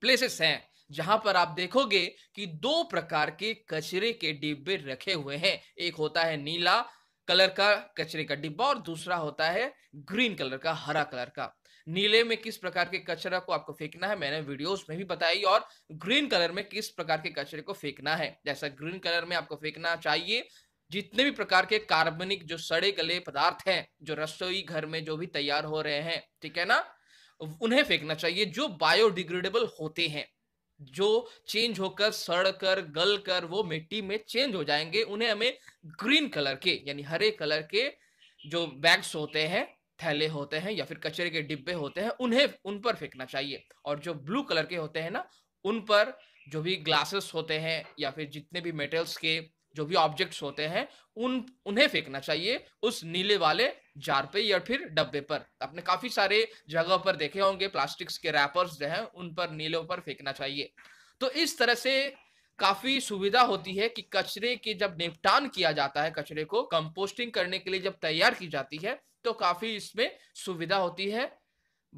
प्लेसेस हैं जहां पर आप देखोगे कि दो प्रकार के कचरे के डिब्बे रखे हुए हैं एक होता है नीला कलर का कचरे का डिब्बा और दूसरा होता है ग्रीन कलर का हरा कलर का नीले में किस प्रकार के कचरा को आपको फेंकना है मैंने वीडियोस में भी बताई और ग्रीन कलर में किस प्रकार के कचरे को फेंकना है जैसा ग्रीन कलर में आपको फेंकना चाहिए जितने भी प्रकार के कार्बनिक जो सड़े गले पदार्थ हैं जो रसोई घर में जो भी तैयार हो रहे हैं ठीक है ना उन्हें फेंकना चाहिए जो बायोडिग्रेडेबल होते हैं जो चेंज होकर सड़ कर गल कर वो मिट्टी में चेंज हो जाएंगे उन्हें हमें ग्रीन कलर के यानी हरे कलर के जो बैग्स होते हैं थैले होते हैं या फिर कचरे के डिब्बे होते हैं उन्हें उन पर फेंकना चाहिए और जो ब्लू कलर के होते हैं ना उन पर जो भी ग्लासेस होते हैं या फिर जितने भी मेटल्स के जो भी ऑब्जेक्ट्स होते हैं उन उन्हें फेंकना चाहिए उस नीले वाले जार पे या फिर डब्बे पर आपने काफी सारे जगह पर देखे होंगे प्लास्टिक्स के रैपर्स जो हैं उन पर नीले पर फेंकना चाहिए तो इस तरह से काफी सुविधा होती है कि कचरे के जब निपटान किया जाता है कचरे को कंपोस्टिंग करने के लिए जब तैयार की जाती है तो काफी इसमें सुविधा होती है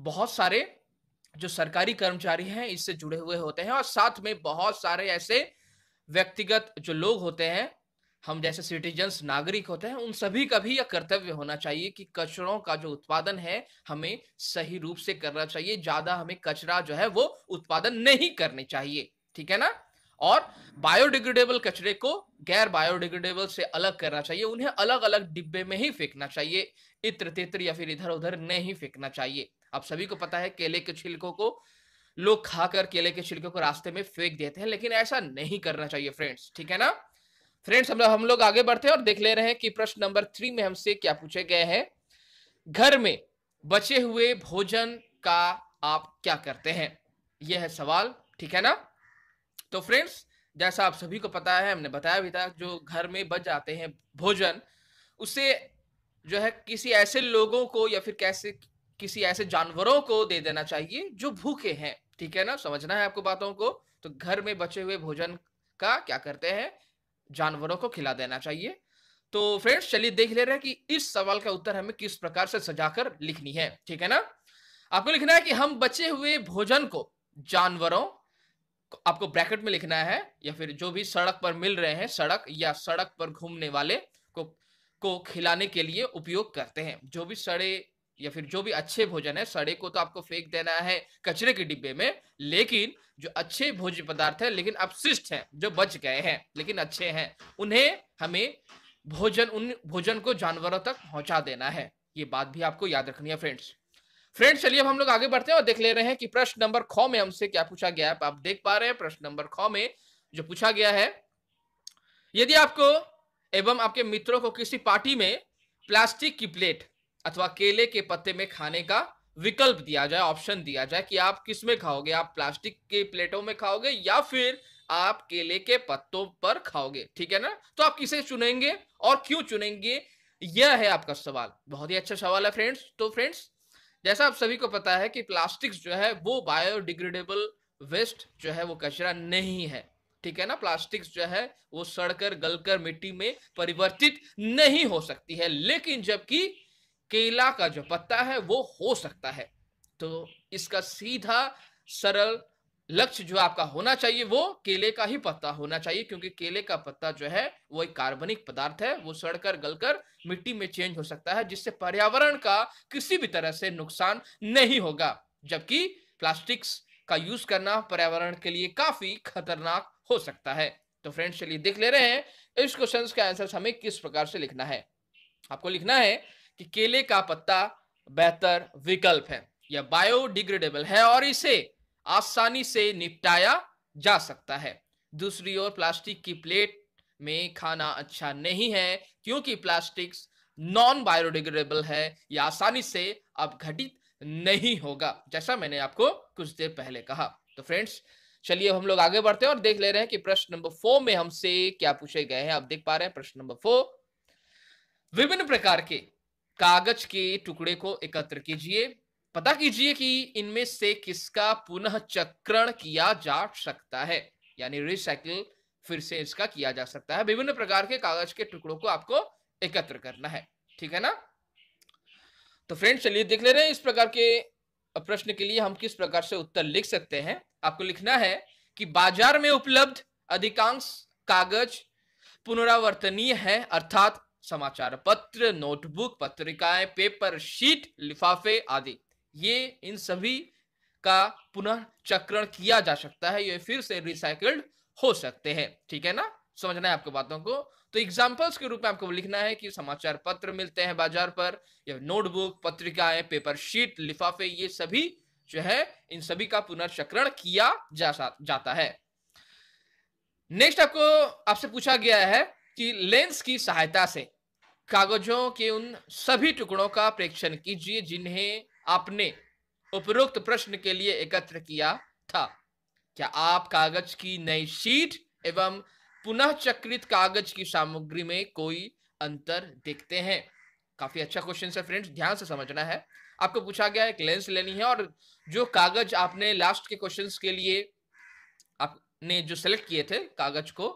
बहुत सारे जो सरकारी कर्मचारी हैं इससे जुड़े हुए होते हैं और साथ में बहुत सारे ऐसे व्यक्तिगत जो लोग होते हैं हम जैसे सिटीजन्स नागरिक होते हैं उन सभी का भी यह कर्तव्य होना चाहिए कि कचरों का जो उत्पादन है हमें सही रूप से करना चाहिए ज्यादा हमें कचरा जो है वो उत्पादन नहीं करने चाहिए ठीक है ना और बायोडिग्रेडेबल कचरे को गैर बायोडिग्रेडेबल से अलग करना चाहिए उन्हें अलग अलग डिब्बे में ही फेंकना चाहिए इत्र तित्र या फिर इधर उधर नहीं फेंकना चाहिए आप सभी को पता है केले के छिलकों को लोग खाकर केले के छिलके को रास्ते में फेंक देते हैं लेकिन ऐसा नहीं करना चाहिए फ्रेंड्स ठीक है ना फ्रेंड्स हम लोग हम लोग आगे बढ़ते हैं और देख ले रहे हैं कि प्रश्न नंबर थ्री में हमसे क्या पूछे गए हैं घर में बचे हुए भोजन का आप क्या करते हैं यह है सवाल ठीक है ना तो फ्रेंड्स जैसा आप सभी को पता है हमने बताया भी था जो घर में बच जाते हैं भोजन उसे जो है किसी ऐसे लोगों को या फिर कैसे किसी ऐसे जानवरों को दे देना चाहिए जो भूखे हैं ठीक है ना समझना है आपको बातों को तो घर में बचे हुए भोजन का क्या करते हैं जानवरों को खिला देना चाहिए तो फ्रेंड्स चलिए देख ले रहे हैं कि इस सवाल का उत्तर हमें किस प्रकार से सजाकर लिखनी है ठीक है ना आपको लिखना है कि हम बचे हुए भोजन को जानवरों आपको ब्रैकेट में लिखना है या फिर जो भी सड़क पर मिल रहे हैं सड़क या सड़क पर घूमने वाले को को खिलाने के लिए उपयोग करते हैं जो भी सड़े या फिर जो भी अच्छे भोजन है सड़े को तो आपको फेंक देना है कचरे के डिब्बे में लेकिन जो अच्छे भोज्य पदार्थ है लेकिन अपशिष्ट है जो बच गए हैं लेकिन अच्छे हैं उन्हें हमें भोजन उन भोजन को जानवरों तक पहुंचा देना है ये बात भी आपको याद रखनी है फ्रेंड्स फ्रेंड्स चलिए अब हम लोग आगे बढ़ते हैं और देख ले रहे हैं कि प्रश्न नंबर खो में हमसे क्या पूछा गया है आप देख पा रहे हैं प्रश्न नंबर खो में जो पूछा गया है यदि आपको एवं आपके मित्रों को किसी पार्टी में प्लास्टिक की प्लेट अथवा केले के पत्ते में खाने का विकल्प दिया जाए ऑप्शन दिया जाए कि आप किस में खाओगे आप प्लास्टिक के प्लेटों में खाओगे या फिर आप केले के पत्तों पर खाओगे ठीक है ना तो आप किसे चुनेंगे और क्यों चुनेंगे यह है आपका सवाल बहुत ही अच्छा सवाल है फ्रेंड्स तो फ्रेंड्स जैसा आप सभी को पता है कि प्लास्टिक जो है वो बायोडिग्रेडेबल वेस्ट जो है वो कचरा नहीं है ठीक है ना प्लास्टिक्स जो है वो सड़कर गलकर मिट्टी में परिवर्तित नहीं हो सकती है लेकिन जबकि केला का जो पत्ता है वो हो सकता है तो इसका सीधा सरल लक्ष्य जो आपका होना चाहिए वो केले का ही पत्ता होना चाहिए क्योंकि केले का पत्ता जो है वो एक कार्बनिक पदार्थ है वो सड़कर गलकर मिट्टी में चेंज हो सकता है जिससे पर्यावरण का किसी भी तरह से नुकसान नहीं होगा जबकि प्लास्टिक्स का यूज करना पर्यावरण के लिए काफी खतरनाक हो सकता है तो फ्रेंड्स चलिए देख ले रहे हैं इस क्वेश्चन का आंसर हमें किस प्रकार से लिखना है आपको लिखना है कि केले का पत्ता बेहतर विकल्प है यह बायोडिग्रेडेबल है और इसे आसानी से निपटाया जा सकता है दूसरी ओर प्लास्टिक की प्लेट में खाना अच्छा नहीं है क्योंकि प्लास्टिक नॉन बायोडिग्रेडेबल है यह आसानी से अपघटित नहीं होगा जैसा मैंने आपको कुछ देर पहले कहा तो फ्रेंड्स चलिए हम लोग आगे बढ़ते हैं और देख ले रहे हैं कि प्रश्न नंबर फोर में हमसे क्या पूछे गए हैं आप देख पा रहे हैं प्रश्न नंबर फोर विभिन्न प्रकार के कागज के टुकड़े को एकत्र कीजिए पता कीजिए कि इनमें से किसका पुनः चक्रण किया जा सकता है यानी रिसाइकिल फिर से इसका किया जा सकता है विभिन्न प्रकार के कागज के टुकड़ों को आपको एकत्र करना है ठीक है ना तो फ्रेंड्स चलिए देख ले रहे हैं इस प्रकार के प्रश्न के लिए हम किस प्रकार से उत्तर लिख सकते हैं आपको लिखना है कि बाजार में उपलब्ध अधिकांश कागज पुनरावर्तनीय है अर्थात समाचार पत्र नोटबुक पत्रिकाएं पेपर शीट लिफाफे आदि ये इन सभी का पुनः चक्रण किया जा सकता है ये फिर से रिसाइकल्ड हो सकते हैं ठीक है ना समझना है आपको बातों को तो एग्जाम्पल्स के रूप में आपको लिखना है कि समाचार पत्र मिलते हैं बाजार पर या नोटबुक पत्रिकाएं पेपर शीट लिफाफे ये सभी जो है इन सभी का पुनर्चक्रण किया जा, जाता है नेक्स्ट आपको आपसे पूछा गया है कि लेंस की सहायता से कागजों के उन सभी टुकड़ों का प्रेक्षण कीजिए जिन्हें आपने उपरोक्त प्रश्न के लिए एकत्र किया था क्या आप कागज की नई शीट एवं पुनः चक्रित कागज की सामग्री में कोई अंतर देखते हैं काफी अच्छा क्वेश्चन है फ्रेंड्स ध्यान से समझना है आपको पूछा गया एक लेंस लेनी है और जो कागज आपने लास्ट के क्वेश्चंस के लिए आपने जो सेलेक्ट किए थे कागज को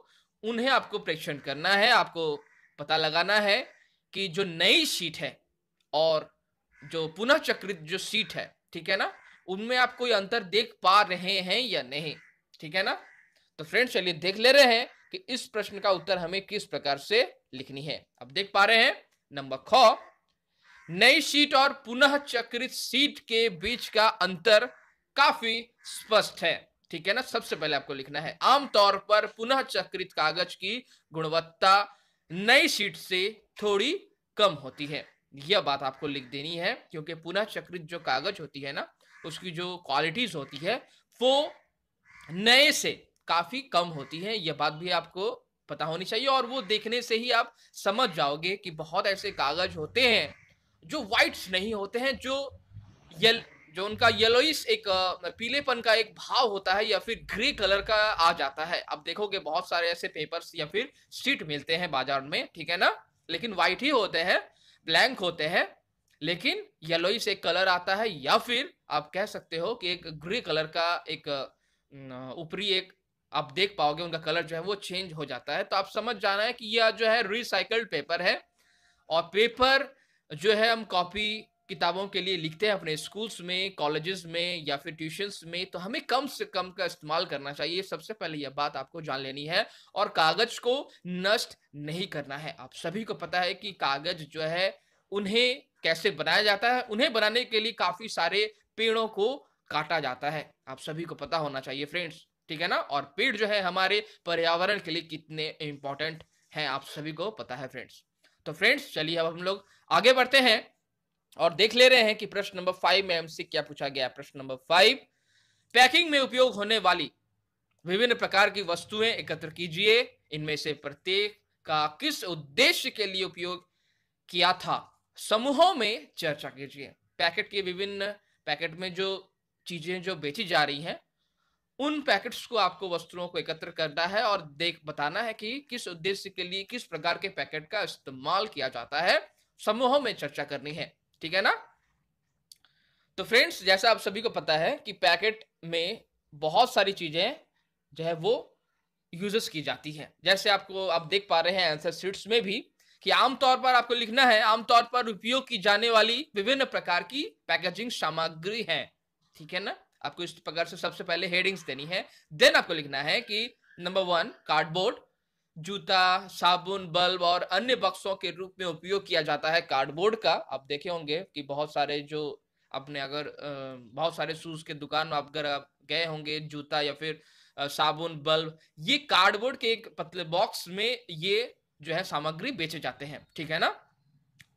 उन्हें आपको प्रेक्षण करना है आपको पता लगाना है कि जो नई सीट है और जो पुनः चक्रित जो सीट है ठीक है ना उनमें आप कोई अंतर देख पा रहे हैं या नहीं ठीक है ना तो फ्रेंड्स चलिए देख ले रहे हैं कि इस प्रश्न का उत्तर हमें किस प्रकार से लिखनी है अब देख पा रहे हैं नंबर ख नई सीट और पुनः चक्रित सीट के बीच का अंतर काफी स्पष्ट है ठीक है ना सबसे पहले आपको लिखना है आमतौर पर पुनः चक्रित कागज की गुणवत्ता नई सीट से थोड़ी कम होती है यह बात आपको लिख देनी है क्योंकि पुनः चक्रित जो कागज होती है ना उसकी जो क्वालिटीज होती है वो नए से काफी कम होती है यह बात भी आपको पता होनी चाहिए और वो देखने से ही आप समझ जाओगे कि बहुत ऐसे कागज होते हैं जो व्हाइट्स नहीं होते हैं जो यल जो उनका येलोइस एक पीलेपन का एक भाव होता है या फिर ग्रे कलर का आ जाता है अब देखोगे बहुत सारे ऐसे पेपर्स या फिर शीट मिलते हैं बाजार में ठीक है ना लेकिन व्हाइट ही होते हैं ब्लैंक होते हैं लेकिन येलोइस एक कलर आता है या फिर आप कह सकते हो कि एक ग्रे कलर का एक ऊपरी एक आप देख पाओगे उनका कलर जो है वो चेंज हो जाता है तो आप समझ जाना है कि यह जो है रिसाइकल्ड पेपर है और पेपर जो है हम कॉपी किताबों के लिए लिखते हैं अपने स्कूल्स में कॉलेजेस में या फिर ट्यूशन्स में तो हमें कम से कम का इस्तेमाल करना चाहिए सबसे पहले यह बात आपको जान लेनी है और कागज को नष्ट नहीं करना है आप सभी को पता है कि कागज जो है उन्हें कैसे बनाया जाता है उन्हें बनाने के लिए काफी सारे पेड़ों को काटा जाता है आप सभी को पता होना चाहिए फ्रेंड्स ठीक है ना और पेड़ जो है हमारे पर्यावरण के लिए कितने इंपॉर्टेंट हैं आप सभी को पता है फ्रेंड्स तो फ्रेंड्स चलिए अब हम लोग आगे बढ़ते हैं और देख ले रहे हैं कि प्रश्न नंबर फाइव में हमसे क्या पूछा गया प्रश्न नंबर फाइव पैकिंग में उपयोग होने वाली विभिन्न प्रकार की वस्तुएं एकत्र कीजिए इनमें से प्रत्येक का किस उद्देश्य के लिए उपयोग किया था समूहों में चर्चा कीजिए पैकेट के विभिन्न पैकेट में जो चीजें जो बेची जा रही हैं उन पैकेट्स को आपको वस्तुओं को एकत्र करना है और देख बताना है कि किस उद्देश्य के लिए किस प्रकार के पैकेट का इस्तेमाल किया जाता है समूहों में चर्चा करनी है ठीक है ना तो फ्रेंड्स जैसा आप सभी को पता है कि पैकेट में बहुत सारी चीज़ें जो है वो यूजेस की जाती है जैसे आपको आप देख पा रहे हैं आंसर सीट्स में भी कि आमतौर पर आपको लिखना है आमतौर पर उपयोग की जाने वाली विभिन्न प्रकार की पैकेजिंग सामग्री है ठीक है ना आपको इस प्रकार से सबसे पहले हेडिंग्स देनी है देन आपको लिखना है कि नंबर वन कार्डबोर्ड जूता साबुन बल्ब और अन्य बक्सों के रूप में उपयोग किया जाता है कार्डबोर्ड का आप देखे होंगे कि बहुत सारे जो अपने अगर बहुत सारे शूज के दुकान में आप अगर आप गए होंगे जूता या फिर साबुन बल्ब ये कार्डबोर्ड के एक पतले बॉक्स में ये जो है सामग्री बेचे जाते हैं ठीक है ना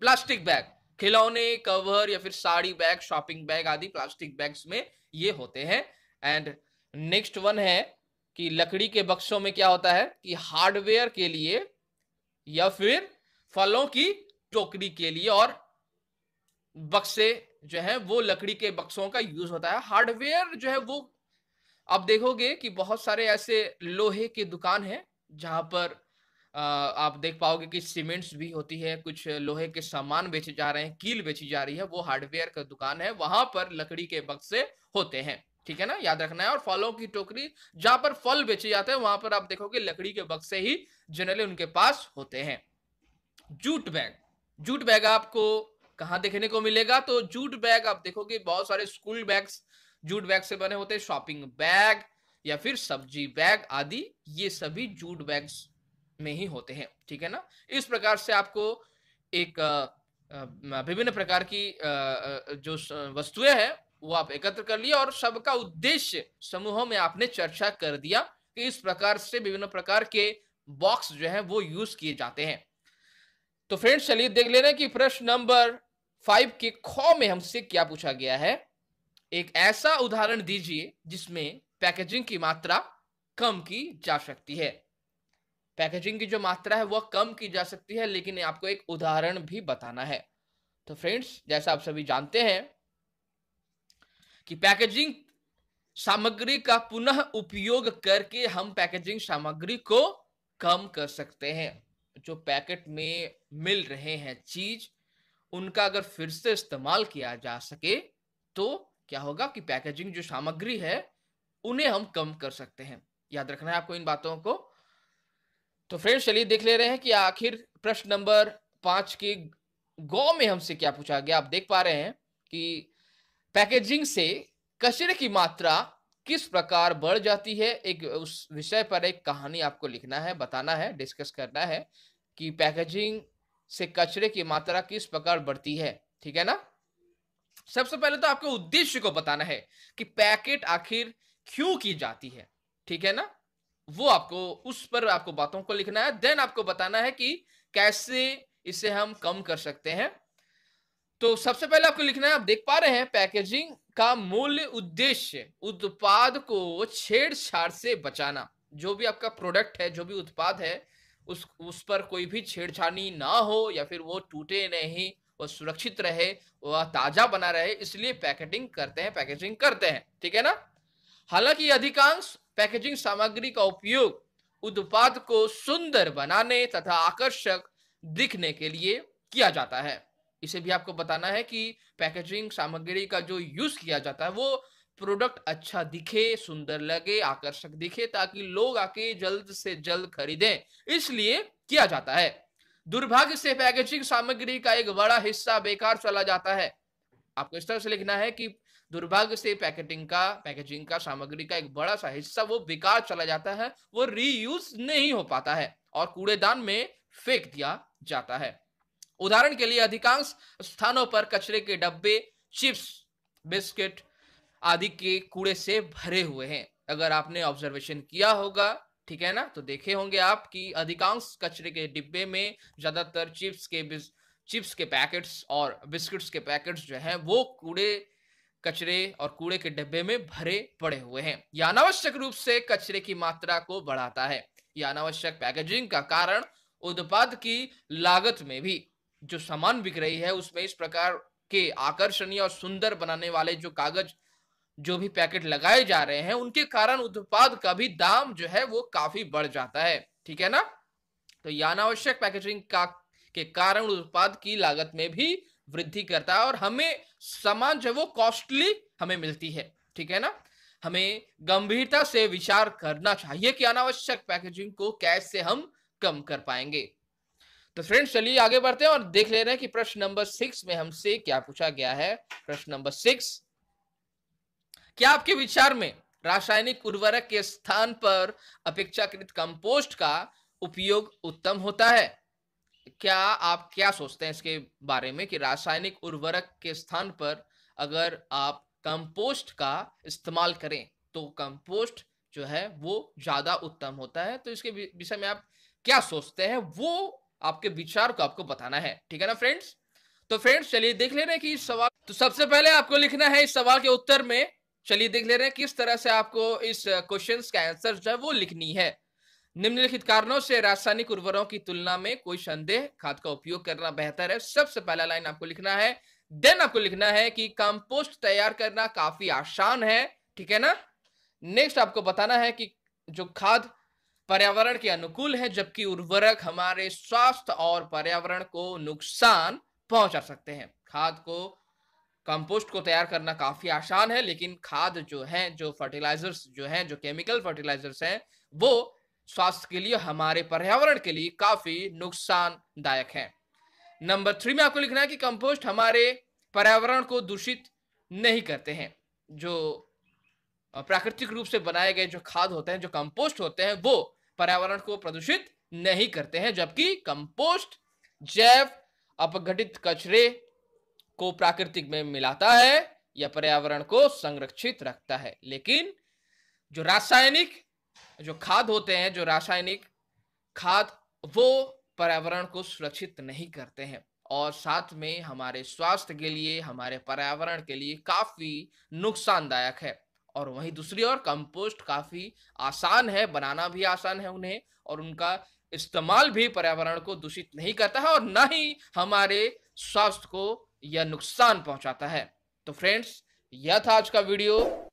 प्लास्टिक बैग खिलौने कवर या फिर साड़ी बैग शॉपिंग बैग आदि प्लास्टिक बैग्स में ये होते हैं एंड नेक्स्ट वन है कि लकड़ी के बक्सों में क्या होता है कि हार्डवेयर के लिए या फिर फलों की टोकरी के लिए और बक्से जो है वो लकड़ी के बक्सों का यूज होता है हार्डवेयर जो है वो आप देखोगे कि बहुत सारे ऐसे लोहे की दुकान है जहां पर आप देख पाओगे कि सीमेंट्स भी होती है कुछ लोहे के सामान बेचे जा रहे हैं कील बेची जा रही है वो हार्डवेयर का दुकान है वहां पर लकड़ी के बक्से होते हैं ठीक है ना याद रखना है और फलों की टोकरी जहां पर फल बेचे जाते हैं वहां पर आप देखोगे लकड़ी के बक्से ही जनरली उनके पास होते हैं जूट बैग जूट बैग आपको कहाँ देखने को मिलेगा तो जूट बैग आप देखोगे बहुत सारे स्कूल बैग्स जूट बैग से बने होते हैं शॉपिंग बैग या फिर सब्जी बैग आदि ये सभी जूट बैग्स में ही होते हैं ठीक है ना इस प्रकार से आपको एक विभिन्न प्रकार की जो वस्तुएं हैं वो आप एकत्र कर लिया और सबका उद्देश्य समूहों में आपने चर्चा कर दिया कि इस प्रकार से विभिन्न प्रकार के बॉक्स जो है वो यूज किए जाते हैं तो फ्रेंड्स चलिए देख लेना की कि प्रश्न नंबर फाइव के खो में हमसे क्या पूछा गया है एक ऐसा उदाहरण दीजिए जिसमें पैकेजिंग की मात्रा कम की जा सकती है पैकेजिंग की जो मात्रा है वह कम की जा सकती है लेकिन आपको एक उदाहरण भी बताना है तो फ्रेंड्स जैसा आप सभी जानते हैं कि पैकेजिंग सामग्री का पुनः उपयोग करके हम पैकेजिंग सामग्री को कम कर सकते हैं जो पैकेट में मिल रहे हैं चीज उनका अगर फिर से इस्तेमाल किया जा सके तो क्या होगा कि पैकेजिंग जो सामग्री है उन्हें हम कम कर सकते हैं याद रखना है आपको इन बातों को तो फ्रेंड्स चलिए देख ले रहे हैं कि आखिर प्रश्न नंबर पांच के गौ में हमसे क्या पूछा गया आप देख पा रहे हैं कि पैकेजिंग से कचरे की मात्रा किस प्रकार बढ़ जाती है एक उस विषय पर एक कहानी आपको लिखना है बताना है डिस्कस करना है कि पैकेजिंग से कचरे की मात्रा किस प्रकार बढ़ती है ठीक है ना सबसे पहले तो आपके उद्देश्य को बताना है कि पैकेट आखिर क्यों की जाती है ठीक है ना वो आपको उस पर आपको बातों को लिखना है देन आपको बताना है कि कैसे इसे हम कम कर सकते हैं तो सबसे पहले आपको लिखना है आप देख पा रहे हैं पैकेजिंग का मूल उद्देश्य उत्पाद को छेड़छाड़ से बचाना जो भी आपका प्रोडक्ट है जो भी उत्पाद है उस उस पर कोई भी छेड़छाड़ी ना हो या फिर वो टूटे नहीं वह सुरक्षित रहे वह ताजा बना रहे इसलिए पैकेटिंग करते हैं पैकेजिंग करते हैं ठीक है ना हालांकि अधिकांश पैकेजिंग सामग्री का उपयोग उत्पाद को सुंदर बनाने तथा आकर्षक दिखने के लिए किया जाता है इसे भी आपको बताना है कि पैकेजिंग सामग्री का जो यूज किया जाता है वो प्रोडक्ट अच्छा दिखे सुंदर लगे आकर्षक दिखे ताकि लोग आके जल्द से जल्द खरीदें इसलिए किया जाता है दुर्भाग्य से पैकेजिंग सामग्री का एक बड़ा हिस्सा बेकार चला जाता है आपको इस तरह से लिखना है कि दुर्भाग्य से पैकेटिंग का पैकेजिंग का सामग्री का एक बड़ा सा हिस्सा वो बेकार चला जाता है वो रीयूज नहीं हो पाता है और कूड़ेदान में फेंक दिया जाता है उदाहरण के लिए अधिकांश स्थानों पर कचरे के डब्बे चिप्स बिस्किट आदि के कूड़े से भरे हुए हैं अगर आपने ऑब्जर्वेशन किया होगा ठीक है ना तो देखे होंगे आप कि अधिकांश कचरे के डिब्बे में ज्यादातर चिप्स के चिप्स के पैकेट्स और बिस्किट्स के पैकेट्स जो हैं वो कूड़े कचरे और कूड़े के डिब्बे में भरे पड़े हुए हैं यह अनावश्यक रूप से कचरे की मात्रा को बढ़ाता है यह अनावश्यक पैकेजिंग का कारण उत्पाद की लागत में भी जो सामान बिक रही है उसमें इस प्रकार के आकर्षणीय और सुंदर बनाने वाले जो कागज जो भी पैकेट लगाए जा रहे हैं उनके कारण उत्पाद का भी दाम जो है वो काफी बढ़ जाता है ठीक है ना तो यानावश्यक पैकेजिंग का के कारण उत्पाद की लागत में भी वृद्धि करता है और हमें सामान जो है वो कॉस्टली हमें मिलती है ठीक है ना हमें गंभीरता से विचार करना चाहिए कि अनावश्यक पैकेजिंग को कैसे हम कम कर पाएंगे तो फ्रेंड्स चलिए आगे बढ़ते हैं और देख ले रहे हैं कि प्रश्न नंबर सिक्स में हमसे क्या पूछा गया है प्रश्न नंबर सिक्स क्या आपके विचार में रासायनिक उर्वरक के स्थान पर अपेक्षाकृत कंपोस्ट का उपयोग उत्तम होता है क्या आप क्या सोचते हैं इसके बारे में कि रासायनिक उर्वरक के स्थान पर अगर आप कंपोस्ट का इस्तेमाल करें तो कंपोस्ट जो है वो ज्यादा उत्तम होता है तो इसके विषय में आप क्या सोचते हैं वो आपके विचार को आपको बताना है ठीक है ना फ्रेंड्स तो फ्रेंड्स चलिए देख ले रहे हैं कि इस सवाल तो सबसे पहले आपको लिखना है इस सवाल के उत्तर में चलिए देख ले रहे हैं किस तरह से आपको इस क्वेश्चन का आंसर जो है वो लिखनी है निम्नलिखित कारणों से रासायनिक उर्वरों की तुलना में कोई संदेह खाद का उपयोग करना बेहतर है सबसे पहला लाइन आपको लिखना है देन आपको लिखना है कि कंपोस्ट तैयार करना काफी आसान है ठीक है ना नेक्स्ट आपको बताना है कि जो खाद पर्यावरण के अनुकूल है जबकि उर्वरक हमारे स्वास्थ्य और पर्यावरण को नुकसान पहुंचा सकते हैं खाद को कंपोस्ट को तैयार करना काफी आसान है लेकिन खाद जो है जो फर्टिलाइजर्स जो है जो केमिकल फर्टिलाइजर्स हैं वो स्वास्थ्य के लिए हमारे पर्यावरण के लिए काफी नुकसानदायक है नंबर थ्री में आपको लिखना है कि कंपोस्ट हमारे पर्यावरण को दूषित नहीं करते हैं जो प्राकृतिक रूप से बनाए गए जो खाद होते हैं जो कंपोस्ट होते हैं वो पर्यावरण को प्रदूषित नहीं करते हैं जबकि कंपोस्ट जैव अपघटित कचरे को प्राकृतिक में मिलाता है या पर्यावरण को संरक्षित रखता है लेकिन जो रासायनिक जो खाद होते हैं जो रासायनिक खाद वो पर्यावरण को सुरक्षित नहीं करते हैं और साथ में हमारे स्वास्थ्य के लिए हमारे पर्यावरण के लिए काफी नुकसानदायक है और वहीं दूसरी ओर कंपोस्ट काफ़ी आसान है बनाना भी आसान है उन्हें और उनका इस्तेमाल भी पर्यावरण को दूषित नहीं करता है और न ही हमारे स्वास्थ्य को यह नुकसान पहुंचाता है तो फ्रेंड्स यह था आज का वीडियो